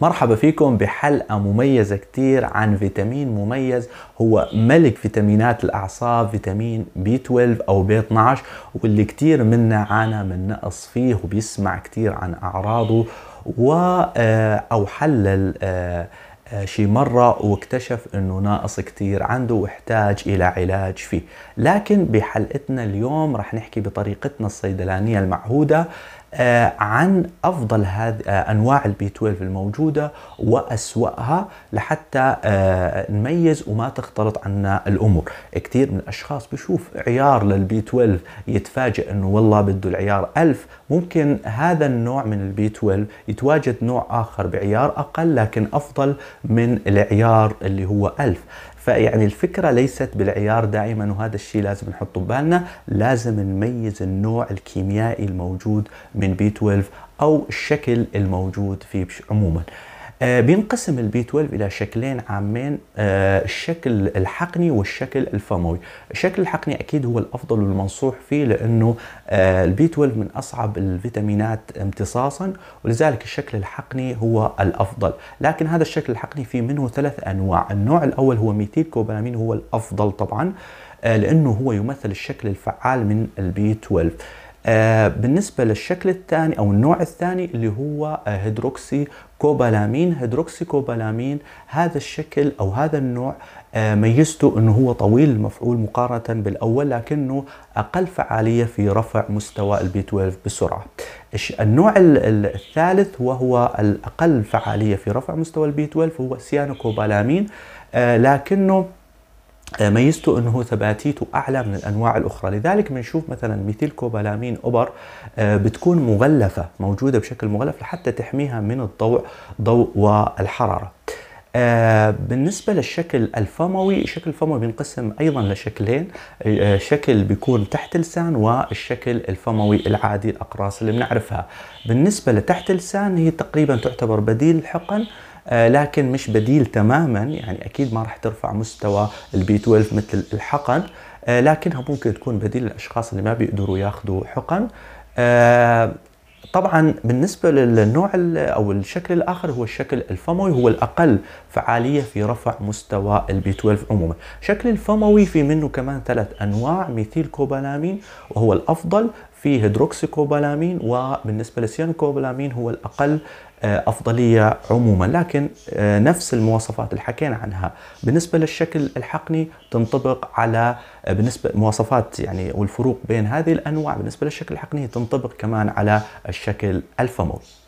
مرحبا فيكم بحلقة مميزة كتير عن فيتامين مميز هو ملك فيتامينات الأعصاب فيتامين بي 12 أو بي 12 واللي كتير منا عانى من نقص فيه وبيسمع كتير عن أعراضه و آه، أو حلل آه، آه، شي مرة واكتشف انه ناقص كتير عنده واحتاج الى علاج فيه لكن بحلقتنا اليوم رح نحكي بطريقتنا الصيدلانية المعهودة آه، عن افضل هذه آه، انواع البي 12 الموجوده واسواها لحتى آه، نميز وما تختلط عنا الامور، كثير من الاشخاص بشوف عيار للبي 12 يتفاجئ انه والله بده العيار 1000 ممكن هذا النوع من البي 12 يتواجد نوع اخر بعيار اقل لكن افضل من العيار اللي هو 1000 فيعني الفكرة ليست بالعيار دائما وهذا الشيء لازم نحطه ببالنا لازم نميز النوع الكيميائي الموجود من بي 12 أو الشكل الموجود فيه عموما آه، بينقسم البي 12 الى شكلين عامين آه، الشكل الحقني والشكل الفموي الشكل الحقني اكيد هو الافضل والمنصوح فيه لانه آه، البي 12 من اصعب الفيتامينات امتصاصا ولذلك الشكل الحقني هو الافضل لكن هذا الشكل الحقني فيه منه ثلاث انواع النوع الاول هو ميثيل كوبالامين هو الافضل طبعا لانه هو يمثل الشكل الفعال من البي 12 آه، بالنسبه للشكل الثاني او النوع الثاني اللي هو آه، هيدروكسي كوبالامين هيدروكسي كوبالامين هذا الشكل او هذا النوع آه، ميزته انه هو طويل المفعول مقارنه بالاول لكنه اقل فعاليه في رفع مستوى البي 12 بسرعه. النوع الثالث وهو الاقل فعاليه في رفع مستوى البي 12 هو سيانوكوبالامين لكنه ميزته انه ثباتيته اعلى من الانواع الاخرى لذلك بنشوف مثلا ميثيل كوبالامين اوبر آه، بتكون مغلفه موجوده بشكل مغلف لحتى تحميها من الضوء ضوء والحراره آه، بالنسبة للشكل الفموي الشكل الفموي بينقسم أيضا لشكلين آه، شكل بيكون تحت اللسان والشكل الفموي العادي الأقراص اللي بنعرفها بالنسبة لتحت اللسان هي تقريبا تعتبر بديل الحقن آه، لكن مش بديل تماما يعني اكيد ما راح ترفع مستوى البي 12 مثل الحقن آه، لكنها ممكن تكون بديل للاشخاص اللي ما بيقدروا ياخذوا حقن آه، طبعا بالنسبة للنوع أو الشكل الآخر هو الشكل الفموي هو الأقل فعالية في رفع مستوى البي 12 عموما شكل الفموي في منه كمان ثلاث أنواع ميثيل كوبالامين وهو الأفضل في هيدروكسيكوبالامين وبالنسبة للسيانكوبالامين هو الأقل آه، أفضلية عموما لكن آه، نفس المواصفات اللي حكينا عنها بالنسبة للشكل الحقني تنطبق على آه، بالنسبة مواصفات يعني والفروق بين هذه الأنواع بالنسبة للشكل الحقني تنطبق كمان على الشكل الفموي